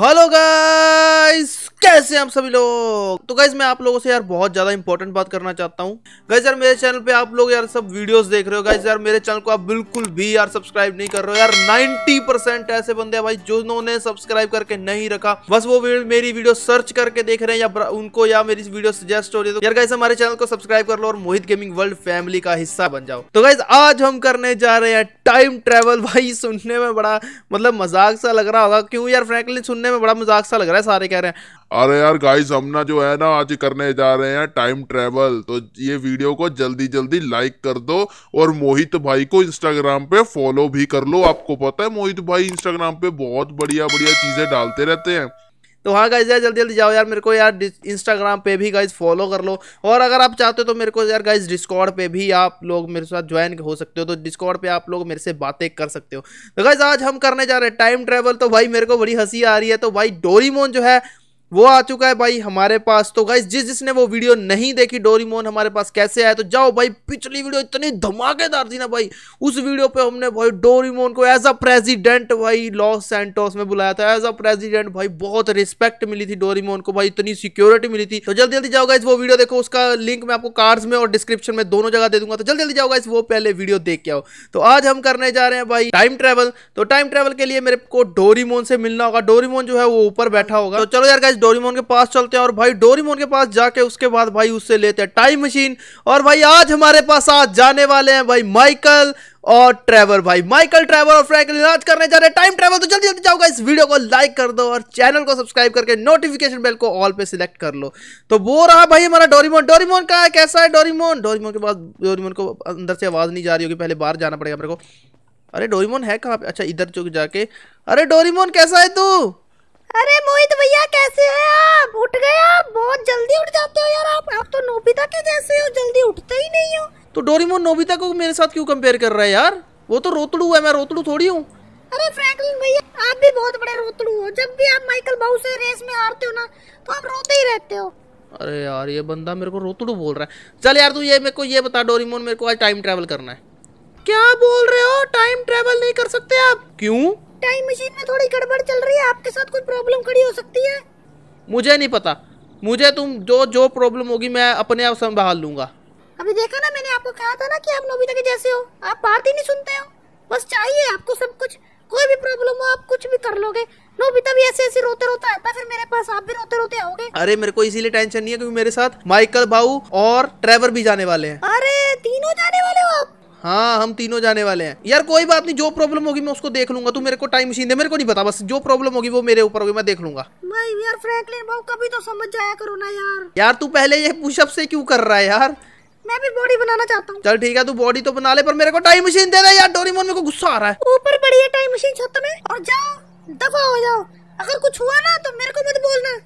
hello guys. कैसे हम सभी लोग तो गाइज मैं आप लोगों से यार बहुत ज्यादा इंपॉर्टेंट बात करना चाहता हूँ गाइज यार मेरे चैनल पे आप लोग यार सब वीडियोस देख रहे हो गाइज यार मेरे चैनल को आप बिल्कुल भी यार सब्सक्राइब नहीं कर रहे हो यार 90 परसेंट ऐसे बंदे हैं भाई जिन्होंने सब्सक्राइब करके नहीं रखा बस वो मेरी वीडियो सर्च करके देख रहे हैं या उनको या मेरी वीडियो सजेस्ट हो रही है तो यार गाइज हमारे चैनल को सब्सक्राइब कर लो और मोहित गेमिंग वर्ल्ड फैमिली का हिस्सा बन जाओ तो गाइज आज हम करने जा रहे हैं टाइम ट्रेवल भाई सुनने में बड़ा मतलब मजाक सा लग रहा होगा क्यों यार फ्रेंकली सुनने में बड़ा मजाक सा लग रहा है सारे कह रहे हैं अरे यार गाइस हम ना जो है ना आज करने जा रहे हैं टाइम ट्रेवल तो ये वीडियो को जल्दी जल्दी लाइक कर दो और मोहित भाई को इंस्टाग्राम पे फॉलो भी कर लो आपको पता है मोहित भाई इंस्टाग्राम पे बहुत बढ़िया बढ़िया चीज़ें डालते रहते हैं तो हाँ गाइज यार जल्दी जल्दी जाओ यार मेरे को यार इंस्टाग्राम पे भी गाइज फॉलो कर लो और अगर आप चाहते हो तो मेरे को यार गाइज डिस्कॉर्ड पे भी आप लोग मेरे साथ ज्वाइन हो सकते हो तो डिस्कॉर्ड पे आप लोग मेरे से बातें कर सकते हो तो गाइज आज हम करने जा रहे हैं टाइम ट्रेवल तो भाई मेरे को बड़ी हंसी आ रही है तो भाई डोरीमोन जो है वो आ चुका है भाई हमारे पास तो गाइस जिस जिसने वो वीडियो नहीं देखी डोरीमोन हमारे पास कैसे आया तो जाओ भाई पिछली वीडियो इतनी धमाकेदार थी ना भाई उस वीडियो पे हमने भाई डोरीमोन को एज अ प्रेसिडेंट भाई लॉस सेंटोस में बुलाया था एज अ प्रेसिडेंट भाई बहुत रिस्पेक्ट मिली थी डोरीमोन को भाई इतनी सिक्योरिटी मिली थी तो जल्दी जल्दी जाओ गाइस वो वीडियो देखो उसका लिंक मैं आपको कार्ड्स में और डिस्क्रिप्शन में दोनों जगह दे दूंगा तो जल्दी जल्दी जाओ गाइस वो पहले वीडियो देख के आओ तो आज हम करने जा रहे हैं भाई टाइम ट्रेवल तो टाइम ट्रेवल के लिए मेरे को डोरीमोन से मिलना होगा डोरीमोन जो है वो ऊपर बैठा होगा तो चलो यार गाइस डोरीमोन के पास चलते हैं और भाई डोरीमोन के पास जाके उसके बाद भाई उससे लेते हैं टाइम मशीन और भाई आज हमारे पास आज जाने वाले हैं भाई माइकल और ट्रेवर भाई माइकल ट्रेवर और फ्रैंकलिन आज करने जा रहे हैं टाइम ट्रेवल तो जल्दी जल्दी जाओगे इस वीडियो को लाइक कर दो और चैनल को सब्सक्राइब करके नोटिफिकेशन बेल को ऑल पे सिलेक्ट कर लो तो वो रहा भाई हमारा डोरीमोन डोरीमोन का है कैसा है डोरीमोन डोरीमोन के बाद डोरीमोन को अंदर से आवाज़ नहीं जा रही होगी पहले बाहर जाना पड़ेगा मेरे को अरे डोरीमोन है कहाँ पे अच्छा इधर चुक जाके अरे डोरीमोन कैसा है तू अरे मोहित भैया कैसे हैं आप उठ गए आप बहुत जल्दी उठ जाते हो यार आप आप तो नोबिता के जैसे हो जल्दी उठते ही नहीं हो तो डोरीमोन नोबिता को मेरे साथ क्यों कंपेयर कर रहा है यार वो तो रोतड़ू है मैं रोतड़ू थोड़ी हूँ अरे फ्रैंकलिन भैया आप भी बहुत बड़े रोतड़ू हो जब भी आप माइकल बाबू से रेस में हारते हो ना तो आप रोते ही रहते हो अरे यार ये बंदा मेरे को रोतड़ू बोल रहा है चल यार तू ये मेरे को ये बता डोरीमोन मेरे को आज टाइम ट्रेवल करना है क्या बोल रहे हो टाइम ट्रेवल नहीं कर सकते आप क्यों टाइम मशीन में थोड़ी गड़बड़ चल रही है आपके साथ कुछ प्रॉब्लम खड़ी हो सकती है मुझे नहीं पता मुझे तुम जो जो प्रॉब्लम होगी मैं अपने आप संभाल लूंगा अभी देखा ना मैंने आपको कहा था ना कि आप नोबिता के जैसे हो आप बात ही नहीं सुनते हो बस चाहिए आपको सब कुछ कोई भी प्रॉब्लम हो आप कुछ भी कर लोगे नोबिता भी ऐसे ऐसे रोते रोता आता फिर मेरे पास आप भी रोते रोते आओगे अरे मेरे को इसीलिए टेंशन नहीं है क्योंकि मेरे साथ माइकल भाऊ और ट्रेवर भी जाने वाले हैं अरे तीनों जाने वाले हो आप हाँ हम तीनों जाने वाले हैं यार कोई बात नहीं जो प्रॉब्लम होगी मैं उसको देख लूंगा तू मेरे को टाइम मशीन दे मेरे को नहीं पता बस जो प्रॉब्लम होगी वो मेरे ऊपर होगी मैं देख लूंगा यार फ्रैंकलिन कभी तो समझ जाया करो ना यार यार तू पहले ये पुशअप से क्यों कर रहा है यार मैं भी बॉडी बनाना चाहता हूँ चल ठीक है तू बॉडी तो बना ले पर मेरे को टाइम मशीन दे है यार डोरीमोन मेरे को गुस्सा आ रहा है ऊपर बड़ी है टाइम मशीन छत में और जाओ दफा हो जाओ अगर कुछ हुआ ना तो मेरे को मत बोलना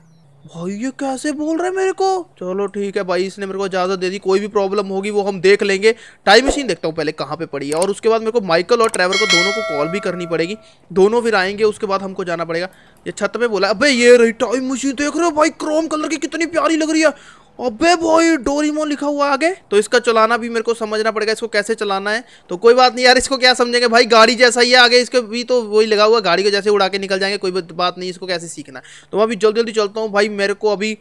भाई ये कैसे बोल रहे है मेरे को चलो ठीक है भाई इसने मेरे को इजाज़त दे दी कोई भी प्रॉब्लम होगी वो हम देख लेंगे टाइम मशीन देखता हूँ पहले कहाँ पे पड़ी है और उसके बाद मेरे को माइकल और ट्रेवर को दोनों को कॉल भी करनी पड़ेगी दोनों फिर आएंगे उसके बाद हमको जाना पड़ेगा ये छत पे बोला अबे ये रही टाइम मशीन देख रहे हो भाई क्रोम कलर की कितनी प्यारी लग रही है अबे भाई डोरीमोन लिखा हुआ आगे तो इसका चलाना भी मेरे को समझना पड़ेगा इसको कैसे चलाना है तो कोई बात नहीं यार इसको क्या समझेंगे भाई गाड़ी जैसा ही है आगे इसके भी तो वही लगा हुआ गाड़ी को जैसे उड़ा के निकल जाएंगे कोई बात नहीं इसको कैसे सीखना तो मैं अभी जल्दी जल्दी चलता हूँ भाई मेरे को अभी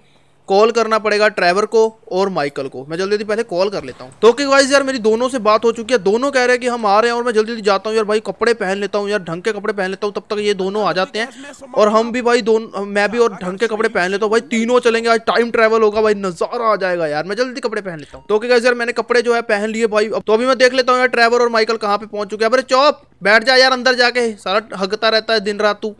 कॉल करना पड़ेगा ट्रेवर को और माइकल को मैं जल्दी जल्दी पहले कॉल कर लेता हूँ तो कि वाइज यार मेरी दोनों से बात हो चुकी है दोनों कह रहे हैं कि हम आ रहे हैं और मैं जल्दी जल्दी जाता हूँ यार भाई कपड़े पहन लेता हूँ यार ढंग के कपड़े पहन लेता हूँ तब तक ये दोनों आ जाते हैं और हम भी भाई दोनों मैं भी और ढंग के कपड़े पहन लेता हूँ भाई तीनों चलेंगे आज टाइम ट्रेवल होगा भाई नजारा आ जाएगा यार मैं जल्दी कपड़े पहन लेता हूँ तो क्या यार मैंने कपड़े जो है पहन लिए भाई अब तो अभी मैं देख लेता हूँ यार ट्रेवर और माइकल कहाँ पे पहुंच चुके हैं अरे चौप बैठ जा यार अंदर जाके सारा हगता रहता है दिन रात तू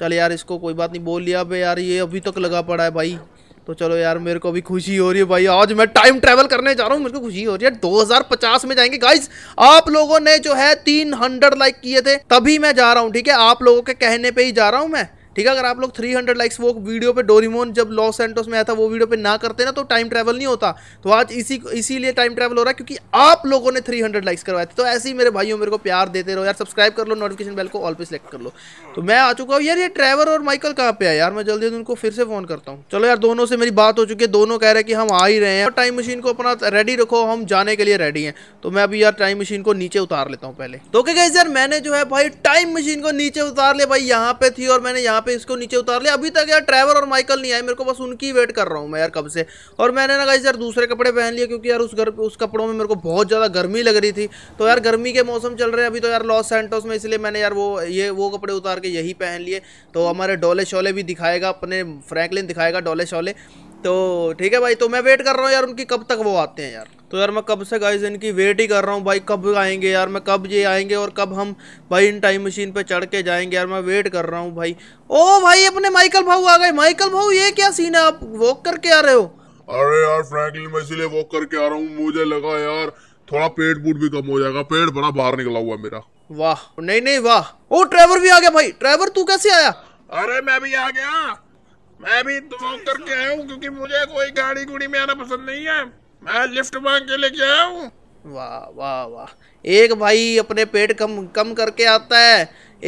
चल यार इसको कोई बात नहीं बोल लिया अब यार ये अभी तक लगा पड़ा है भाई तो चलो यार मेरे को अभी खुशी हो रही है भाई आज मैं टाइम ट्रैवल करने जा रहा हूँ मेरे को खुशी हो रही है 2050 में जाएंगे गाइस आप लोगों ने जो है 300 लाइक किए थे तभी मैं जा रहा हूँ ठीक है आप लोगों के कहने पे ही जा रहा हूँ मैं ठीक है अगर आप लोग 300 लाइक्स वो वीडियो पे डोरीमोन जब लॉस सेंटोस में आया था वो वीडियो पे ना करते ना तो टाइम ट्रैवल नहीं होता तो आज इसी इसीलिए टाइम ट्रैवल हो रहा है क्योंकि आप लोगों ने 300 लाइक्स करवाए थे तो ऐसे ही मेरे भाइयों मेरे को प्यार देते रहो यार सब्सक्राइब कर लो नोटिफिकेशन बेल को ऑल पे सेलेक्ट कर लो तो मैं आ चुका हूँ यार ये ट्रैवल और माइकल कहाँ पे है यार मैं जल्दी उनको फिर से फ़ोन करता हूँ चलो यार दोनों से मेरी बात हो चुकी है दोनों कह रहे हैं कि हम आ ही रहे हैं टाइम मशीन को अपना रेडी रखो हम जाने के लिए रेडी हैं तो मैं अभी यार टाइम मशीन को नीचे उतार लेता हूँ पहले तो क्या यार मैंने जो है भाई टाइम मशीन को नीचे उतार लिया भाई यहाँ पे थी और मैंने यहाँ यहाँ पे इसको नीचे उतार लिया अभी तक यार ट्रैवल और माइकल नहीं आए मेरे को बस उनकी वेट कर रहा हूँ मैं यार कब से और मैंने ना गाइज यार दूसरे कपड़े पहन लिए क्योंकि यार उस घर उस कपड़ों में मेरे को बहुत ज़्यादा गर्मी लग रही थी तो यार गर्मी के मौसम चल रहे हैं अभी तो यार लॉस सेंटोस में इसलिए मैंने यार वो ये वो कपड़े उतार के यही पहन लिए तो हमारे डोले शोले भी दिखाएगा अपने फ्रैंकलिन दिखाएगा डोले शोले तो ठीक है भाई तो मैं वेट कर रहा हूँ यार उनकी कब तक वो आते हैं यार तो यार मैं कब से गाइज इनकी वेट ही कर रहा हूँ भाई कब आएंगे यार मैं कब ये आएंगे और कब हम भाई इन टाइम मशीन पे चढ़ के जाएंगे यार मैं वेट कर रहा हूँ भाई ओ भाई अपने माइकल भाऊ आ गए माइकल भाऊ ये क्या सीन है आप वॉक करके आ रहे हो अरे यार फ्रैंकलिन मैं इसलिए वॉक करके आ रहा हूँ मुझे लगा यार थोड़ा पेट पुट भी कम हो जाएगा पेट बड़ा बाहर निकला हुआ मेरा वाह नहीं नहीं वाह ओ ड्राइवर भी आ गया भाई ड्राइवर तू कैसे आया अरे मैं भी आ गया मैं भी दबाव तो करके आया हूँ क्योंकि मुझे कोई गाड़ी गुड़ी में आना पसंद नहीं है मैं लिफ्ट मांग के लेके आया हूँ वाह वाह वाह एक भाई अपने पेट कम कम करके आता है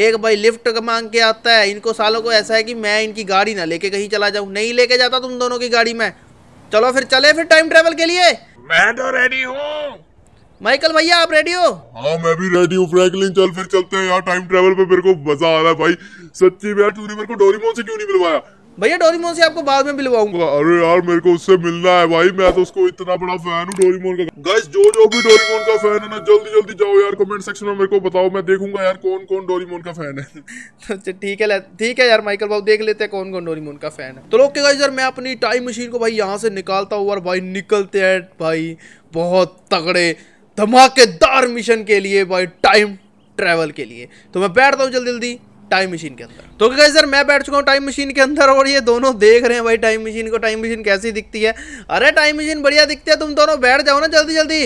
एक भाई लिफ्ट मांग के आता है इनको सालों को ऐसा है कि मैं इनकी गाड़ी ना लेके कहीं चला जाऊँ नहीं लेके जाता तुम दोनों की गाड़ी में चलो फिर चले फिर टाइम ट्रेवल के लिए मैं तो रेडी हूँ माइकल भैया आप रेडी हो हाँ मैं भी रेडी हूँ फ्रैंकलिन चल फिर चलते हैं यार टाइम ट्रेवल पे मेरे को मजा आ रहा है भाई सच्ची में यार तूने मेरे को डोरीमोन से क्यों नहीं मिलवाया भैया डोरीमोन से आपको बाद में मिलवाऊंगा अरे यार मेरे को उससे मिलना है भाई मैं तो उसको इतना बड़ा फैन हूँ डोरीमोन का गाइस जो जो भी डोरीमोन का फैन है ना जल्दी जल्दी जाओ यार कमेंट सेक्शन में मेरे को बताओ मैं देखूंगा यार कौन कौन डोरीमोन का फैन है अच्छा ठीक है ठीक है यार माइकल बाबू देख लेते हैं कौन कौन डोरीमोन का फैन है तो लोग गाइस यार मैं अपनी टाइम मशीन को भाई यहाँ से निकालता हूँ और भाई निकलते हैं भाई बहुत तगड़े धमाकेदार मिशन के लिए भाई टाइम ट्रैवल के लिए तो मैं बैठता हूँ जल्दी जल्दी टाइम मशीन के अंदर तो क्या सर मैं बैठ चुका हूँ टाइम मशीन के अंदर और ये दोनों देख रहे हैं भाई टाइम मशीन को टाइम मशीन कैसी दिखती है अरे टाइम मशीन बढ़िया दिखती है तुम दोनों बैठ जाओ ना जल्दी जल्दी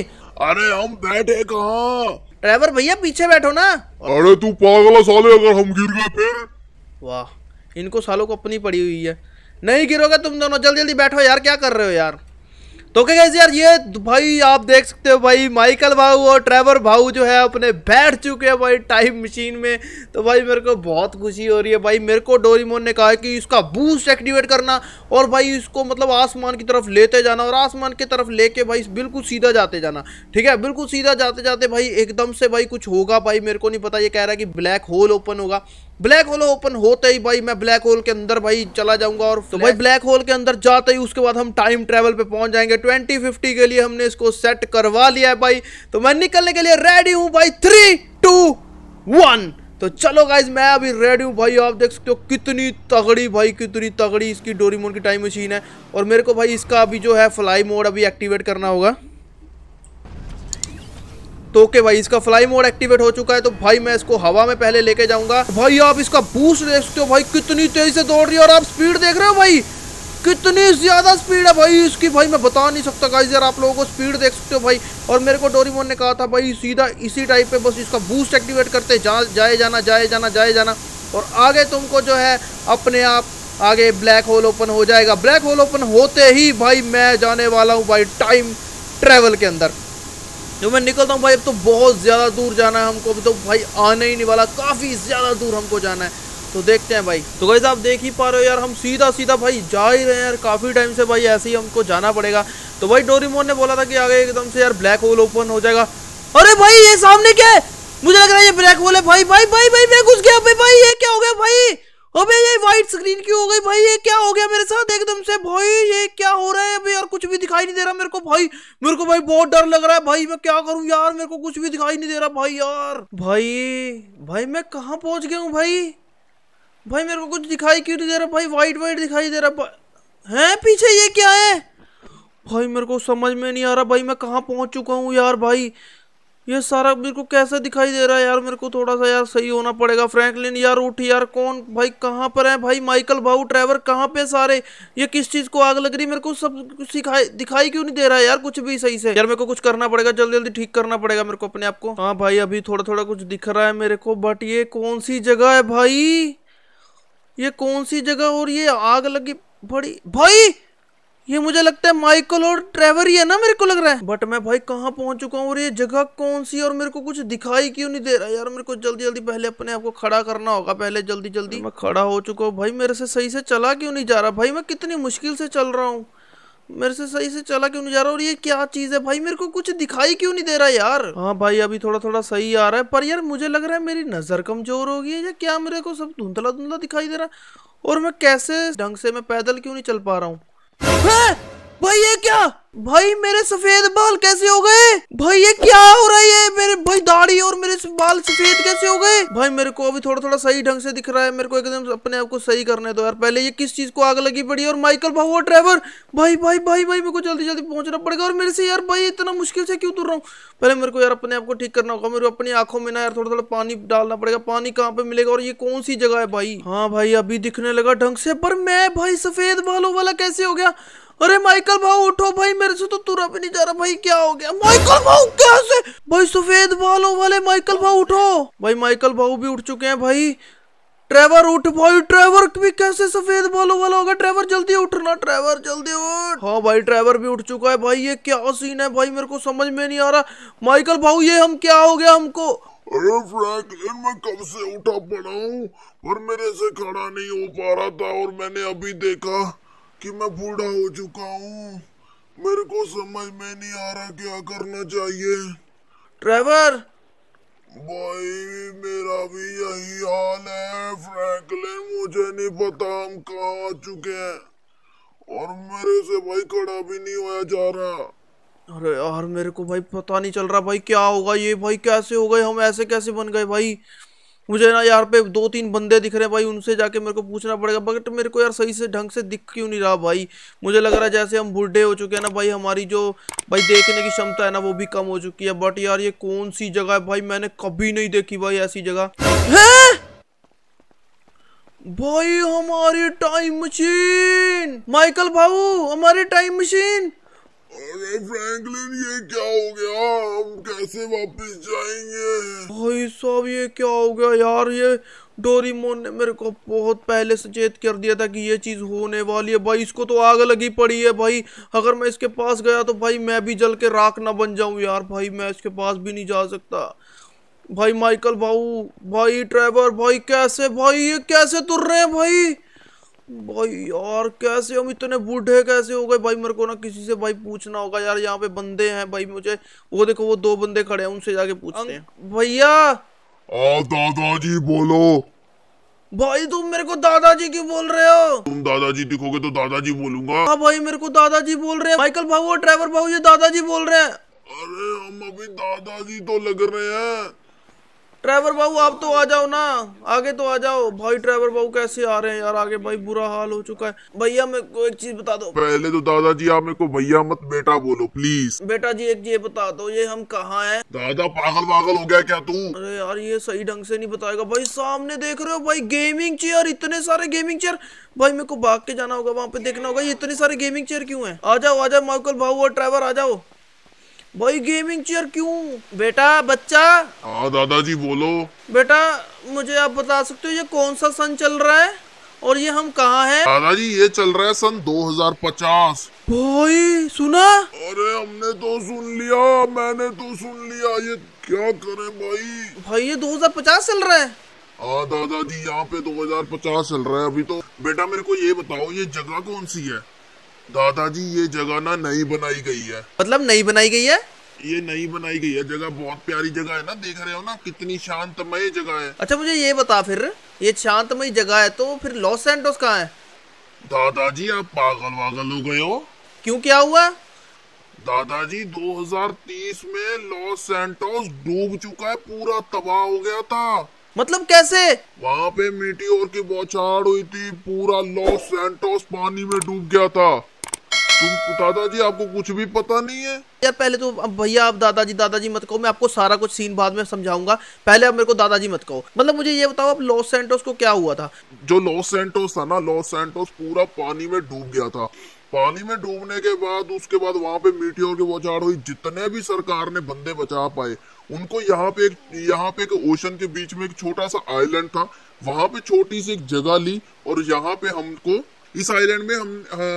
अरे हम बैठे कहा ड्राइवर भैया पीछे बैठो ना अरे तू पागल साले अगर हम गिर गए फिर वाह इनको सालों को अपनी पड़ी हुई है नहीं गिरोगे तुम दोनों जल्दी जल्दी बैठो यार क्या कर रहे हो यार तो क्या कैसे यार ये भाई आप देख सकते हो भाई माइकल भाऊ और ट्रेवर भाऊ जो है अपने बैठ चुके हैं भाई टाइम मशीन में तो भाई मेरे को बहुत खुशी हो रही है भाई मेरे को डोरीमोन ने कहा कि इसका बूस्ट एक्टिवेट करना और भाई इसको मतलब आसमान की तरफ लेते जाना और आसमान की तरफ लेके भाई बिल्कुल सीधा जाते जाना ठीक है बिल्कुल सीधा जाते जाते भाई एकदम से भाई कुछ होगा भाई मेरे को नहीं पता ये कह रहा है कि ब्लैक होल ओपन होगा ब्लैक होल ओपन होते ही भाई मैं ब्लैक होल के अंदर भाई चला जाऊंगा और तो भाई ब्लैक होल के अंदर जाते ही उसके बाद हम टाइम ट्रेवल पे पहुंच जाएंगे 2050 के लिए हमने इसको सेट करवा लिया है भाई तो मैं निकलने के लिए रेडी हूँ भाई थ्री टू वन तो चलो गाइज मैं अभी रेडी हूँ भाई आप देख सकते हो कितनी तगड़ी भाई कितनी तगड़ी इसकी डोरीमोन की टाइम मशीन है और मेरे को भाई इसका अभी जो है फ्लाई मोड अभी एक्टिवेट करना होगा तो ओके भाई इसका फ्लाई मोड एक्टिवेट हो चुका है तो भाई मैं इसको हवा में पहले लेके जाऊंगा भाई आप इसका बूस्ट देख सकते हो भाई कितनी तेजी से दौड़ रही है और आप स्पीड देख रहे हो भाई कितनी ज़्यादा स्पीड है भाई इसकी भाई मैं बता नहीं सकता गाइस यार आप लोगों को स्पीड देख सकते हो भाई और मेरे को डोरीमोन ने कहा था भाई सीधा इसी टाइप पे बस इसका बूस्ट एक्टिवेट करते जा जाए जाना जाए जाना जाए जाना और आगे तुमको जो है अपने आप आगे ब्लैक होल ओपन हो जाएगा ब्लैक होल ओपन होते ही भाई मैं जाने वाला हूँ भाई टाइम ट्रेवल के अंदर जब तो मैं निकलता हूँ भाई अब तो बहुत ज़्यादा दूर जाना है हमको अभी तो भाई आने ही नहीं वाला काफ़ी ज़्यादा दूर हमको जाना है तो देखते हैं भाई तो गई आप देख ही पा रहे हो यार हम सीधा सीधा भाई जा ही रहे हैं यार काफ़ी टाइम से भाई ऐसे ही हमको जाना पड़ेगा तो भाई डोरीमोन ने बोला था कि आगे एकदम से यार ब्लैक होल ओपन हो जाएगा अरे भाई ये सामने क्या है मुझे लग रहा है ये ब्लैक होल है भाई भाई भाई भाई मैं घुस गया भाई ये क्या हो गया भाई अबे ये व्हाइट स्क्रीन क्यों हो गई भाई ये क्या हो गया मेरे साथ एकदम से भाई ये क्या हो रहा है अभी यार कुछ भी दिखाई नहीं दे रहा मेरे को भाई मेरे को भाई बहुत डर लग रहा है भाई मैं क्या करूं यार मेरे को कुछ भी दिखाई नहीं दे रहा भाई यार भाई भाई मैं कहाँ पहुंच गया हूँ भाई भाई मेरे को कुछ दिखाई क्यों नहीं दे रहा भाई व्हाइट व्हाइट दिखाई दे रहा है पीछे ये क्या है भाई मेरे को समझ में नहीं आ रहा भाई मैं कहाँ पहुंच चुका हूँ यार भाई ये सारा मेरे को कैसा दिखाई दे रहा है यार मेरे को थोड़ा सा यार सही होना पड़ेगा फ्रैंकलिन यार उठ यार कौन भाई कहाँ पर है भाई माइकल भाऊ ट्रेवर कहाँ पे सारे ये किस चीज़ को आग लग रही मेरे को सब कुछ सिखाई दिखाई क्यों नहीं दे रहा है यार कुछ भी सही से यार मेरे को कुछ करना पड़ेगा जल्दी जल्दी ठीक करना पड़ेगा मेरे को अपने आप को हाँ भाई अभी थोड़ा थोड़ा कुछ दिख रहा है मेरे को बट ये कौन सी जगह है भाई ये कौन सी जगह और ये आग लगी बड़ी भाई ये मुझे लगता है माइकल और ट्रेवर ही है ना मेरे को लग रहा है बट मैं भाई कहाँ पहुंच चुका हूँ और ये जगह कौन सी और मेरे को कुछ दिखाई क्यों नहीं दे रहा यार मेरे को जल्दी जल्दी पहले अपने आप को खड़ा करना होगा पहले जल्दी जल्दी मैं खड़ा हो चुका हूँ भाई मेरे से सही से चला क्यों नहीं जा रहा भाई मैं कितनी मुश्किल से चल रहा हूँ मेरे से सही से चला क्यों नहीं जा रहा और ये क्या चीज़ है भाई मेरे को कुछ दिखाई क्यों नहीं दे रहा यार हाँ भाई अभी थोड़ा थोड़ा सही आ रहा है पर यार मुझे लग रहा है मेरी नज़र कमज़ोर होगी या क्या मेरे को सब धुंधला धुंधला दिखाई दे रहा है और मैं कैसे ढंग से मैं पैदल क्यों नहीं चल पा रहा हूँ भाई ये क्या भाई मेरे सफेद बाल कैसे हो गए भाई ये क्या हो रहा है मेरे भाई दाढ़ी और मेरे मेरे बाल सफेद कैसे हो गए भाई मेरे को अभी थोड़ा थोड़ा सही ढंग से दिख रहा है मेरे को एकदम अपने आप को सही करने दो यार पहले ये किस चीज को आग लगी पड़ी और माइकल भाव ड्राइवर भाई भाई भाई भाई मेरे को जल्दी जल्दी पहुंचना पड़ेगा और मेरे से यार भाई इतना मुश्किल से क्यों तुर रहा हूँ पहले मेरे को यार अपने आपको ठीक करना होगा मेरे को अपनी आंखों में ना यार थोड़ा थोड़ा पानी डालना पड़ेगा पानी कहाँ पे मिलेगा और ये कौन सी जगह है भाई हाँ भाई अभी दिखने लगा ढंग से पर मैं भाई सफेद बालों वाला कैसे हो गया अरे माइकल भाव उठो भाई मेरे से तो तुरा भी नहीं जा रहा भाई क्या हो गया माइकल भाऊ कैसे भाई सफेद बालों वाले माइकल भाव उठो भाई माइकल भाव भी उठ चुके हैं भाई ट्रेवर उठ भाई ट्रेवर भी कैसे सफेद बालों वाला होगा ट्रेवर जल्दी उठना ट्रेवर जल्दी उठ हाँ भाई ट्रेवर भी उठ चुका है भाई ये क्या सीन है भाई मेरे को समझ में नहीं आ रहा माइकल भाव ये हम क्या हो गया हमको अरे फ्रैंकलिन मैं कब से उठा पड़ा हूँ पर मेरे से खड़ा नहीं हो पा रहा था और मैंने अभी देखा कि मैं बूढ़ा हो चुका हूँ मेरे को समझ में नहीं आ रहा क्या करना चाहिए ट्रेवर भाई मेरा भी यही हाल है फ्रैंकलिन मुझे नहीं पता हम कहा आ चुके हैं और मेरे से भाई खड़ा भी नहीं होया जा रहा अरे यार मेरे को भाई पता नहीं चल रहा भाई क्या होगा ये भाई कैसे हो गए हम ऐसे कैसे बन गए भाई मुझे ना यार पे दो तीन बंदे दिख रहे हैं भाई उनसे जाके मेरे को पूछना पड़ेगा बट मेरे को यार सही से ढंग से दिख क्यों नहीं रहा भाई मुझे लग रहा है जैसे हम बुढ़े हो चुके हैं ना भाई हमारी जो भाई देखने की क्षमता है ना वो भी कम हो चुकी है बट यार ये कौन सी जगह है भाई मैंने कभी नहीं देखी भाई ऐसी जगह भाई हमारी टाइम मशीन माइकल भाऊ हमारी टाइम मशीन अरे फ्रैंकलिन ये क्या हो गया हम कैसे वापस जाएंगे भाई साहब ये क्या हो गया यार ये डोरीमोन ने मेरे को बहुत पहले सचेत कर दिया था कि ये चीज़ होने वाली है भाई इसको तो आग लगी पड़ी है भाई अगर मैं इसके पास गया तो भाई मैं भी जल के राख ना बन जाऊं यार भाई मैं इसके पास भी नहीं जा सकता भाई माइकल भाऊ भाई ट्रेवर भाई कैसे भाई ये कैसे तुर रहे हैं भाई भाई यार कैसे हम इतने बूढ़े कैसे हो गए भाई मेरे को ना किसी से भाई पूछना होगा यार यहाँ पे बंदे हैं भाई मुझे वो देखो वो दो बंदे खड़े हैं उनसे जाके पूछते हैं भैया दादाजी बोलो भाई तुम मेरे को दादाजी क्यों बोल रहे हो तुम दादाजी दिखोगे तो दादाजी बोलूंगा हाँ भाई मेरे को दादाजी बोल रहे हैं माइकल भाऊ और ड्राइवर भाऊ ये दादाजी बोल रहे हैं अरे हम अभी दादाजी तो लग रहे हैं ड्राइवर बाबू आप तो आ जाओ ना आगे तो आ जाओ भाई ड्राइवर बाबू कैसे आ रहे हैं यार आगे भाई बुरा हाल हो चुका है भैया मेरे को एक चीज बता दो पहले तो दादाजी आप मेरे को भैया मत बेटा बोलो प्लीज बेटा जी एक चीज बता दो ये हम कहाँ हैं दादा पागल पागल हो गया क्या तू अरे यार ये सही ढंग से नहीं बताएगा भाई सामने देख रहे हो भाई गेमिंग चेयर इतने सारे गेमिंग चेयर भाई मेरे को भाग के जाना होगा वहाँ पे देखना होगा ये इतने सारे गेमिंग चेयर क्यूँ है आ जाओ आ जाओ माइकल भाऊ और ड्राइवर आ जाओ भाई गेमिंग चेयर क्यों बेटा बच्चा हाँ दादाजी बोलो बेटा मुझे आप बता सकते हो ये कौन सा सन चल रहा है और ये हम कहाँ है दादाजी ये चल रहा है सन 2050 भाई सुना अरे हमने तो सुन लिया मैंने तो सुन लिया ये क्या करें भाई भाई ये 2050 चल रहा है हाँ दादाजी यहाँ पे 2050 चल रहा है अभी तो बेटा मेरे को ये बताओ ये जगह कौन सी है दादाजी ये जगह ना नई बनाई गई है मतलब नई बनाई गई है ये नई बनाई गई है जगह बहुत प्यारी जगह है ना देख रहे हो ना कितनी शांतमय जगह है अच्छा मुझे ये बता फिर ये शांतमय जगह है तो फिर लॉस सेंटोस कहाँ है दादाजी आप पागल वागल हो गए हो क्यों क्या हुआ दादाजी 2030 में लॉस सेंटोस डूब चुका है पूरा तबाह हो गया था मतलब कैसे वहाँ पे मीटियोर की बौछार हुई थी पूरा लॉस सेंटोस पानी में डूब गया था तुम दादाजी आपको कुछ भी पता नहीं है यार पहले तो अब भैया आप दादाजी दादाजी मत कहो मैं आपको सारा कुछ सीन बाद में समझाऊंगा पहले आप मेरे को दादाजी मत कहो मतलब मुझे ये बताओ अब लॉस सेंटोस को क्या हुआ था जो लॉस सेंटोस था ना लॉस सेंटोस पूरा पानी में डूब गया था पानी में डूबने के बाद उसके बाद वहाँ पे मीटियोर की बौछार हुई जितने भी सरकार ने बंदे बचा पाए उनको यहाँ पे एक यहाँ पे एक ओशन के बीच में एक छोटा सा आइलैंड था वहां पे छोटी सी एक जगह ली और यहाँ पे हमको इस आइलैंड में हम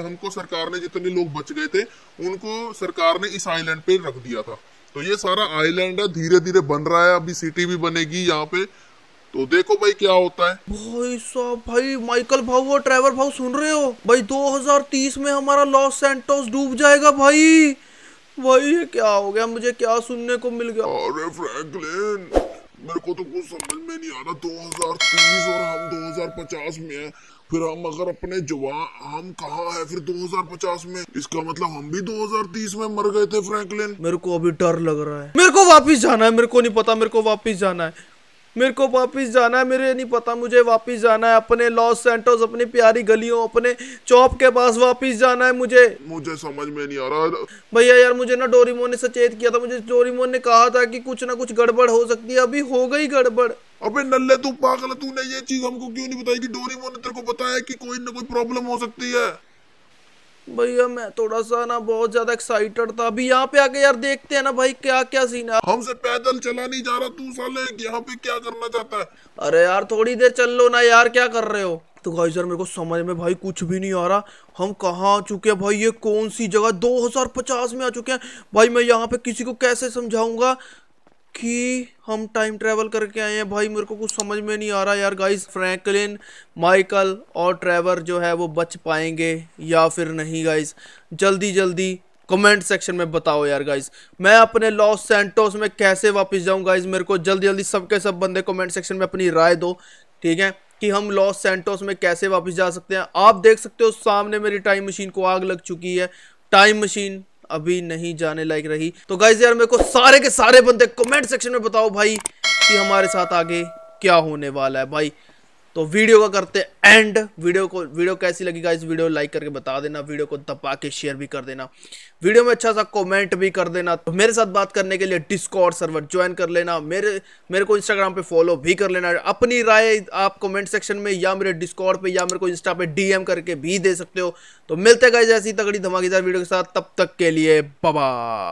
हमको सरकार ने जितने लोग बच गए थे उनको सरकार ने इस आइलैंड पे रख दिया था तो ये सारा आइलैंड है धीरे धीरे बन रहा है अभी सिटी भी बनेगी यहाँ पे तो देखो भाई क्या होता है भाई साहब भाई माइकल भाव और ट्रेवर भाव सुन रहे हो भाई 2030 में हमारा लॉस सेंटोस डूब जाएगा भाई भाई ये क्या हो गया मुझे क्या सुनने को मिल गया अरे फ्रैंकलिन मेरे को तो कुछ समझ में नहीं आ रहा 2030 और हम 2050 में है फिर हम अगर अपने जवान हम कहा है फिर 2050 में इसका मतलब हम भी 2030 में मर गए थे फ्रैंकलिन मेरे को अभी डर लग रहा है मेरे को वापिस जाना है मेरे को नहीं पता मेरे को वापिस जाना है मेरे को वापस जाना है मेरे नहीं पता मुझे वापस जाना है अपने लॉस सेंटोस अपनी प्यारी गलियों अपने चौप के पास वापस जाना है मुझे मुझे समझ में नहीं आ रहा भैया यार मुझे ना डोरीमोन ने सचेत किया था मुझे डोरीमोन ने कहा था कि कुछ ना कुछ गड़बड़ हो सकती है अभी हो गई गड़बड़ अबे नल्ले तू पागल तूने ये चीज हमको क्यों नहीं बताई कि डोरीमोन ने तेरे को बताया कि कोई ना कोई प्रॉब्लम हो सकती है भैया मैं थोड़ा सा ना बहुत ज्यादा एक्साइटेड था अभी यहाँ पे आके यार देखते हैं ना भाई क्या क्या सीन है हमसे पैदल चला नहीं जा रहा तू साले यहाँ पे क्या करना चाहता है अरे यार थोड़ी देर चल लो ना यार क्या कर रहे हो तो भाई सर मेरे को समझ में भाई कुछ भी नहीं आ रहा हम कहाँ आ चुके हैं भाई ये कौन सी जगह 2050 में आ चुके हैं भाई मैं यहाँ पे किसी को कैसे समझाऊंगा कि हम टाइम ट्रैवल करके आए हैं भाई मेरे को कुछ समझ में नहीं आ रहा यार गाइस फ्रैंकलिन माइकल और ट्रेवर जो है वो बच पाएंगे या फिर नहीं गाइस जल्दी जल्दी कमेंट सेक्शन में बताओ यार गाइज मैं अपने लॉस सेंटोस में कैसे वापस जाऊं गाइज मेरे को जल्दी जल्दी सबके सब बंदे कमेंट सेक्शन में अपनी राय दो ठीक है कि हम लॉस सेंटोस में कैसे वापस जा सकते हैं आप देख सकते हो सामने मेरी टाइम मशीन को आग लग चुकी है टाइम मशीन अभी नहीं जाने लायक रही तो गाइज यार मेरे को सारे के सारे बंदे कमेंट सेक्शन में बताओ भाई कि हमारे साथ आगे क्या होने वाला है भाई तो वीडियो का करते एंड वीडियो को वीडियो कैसी लगी गाइस वीडियो लाइक करके बता देना वीडियो को दबा के शेयर भी कर देना वीडियो में अच्छा सा कमेंट भी कर देना तो मेरे साथ बात करने के लिए डिस्कॉर्ड सर्वर ज्वाइन कर लेना मेरे मेरे को इंस्टाग्राम पे फॉलो भी कर लेना अपनी राय आप कमेंट सेक्शन में या मेरे डिस्कॉर्ड पर या मेरे को इंस्टा पे डीएम करके भी दे सकते हो तो मिलते गाइज ऐसी तगड़ी धमाकेदार वीडियो के साथ तब तक के लिए बबा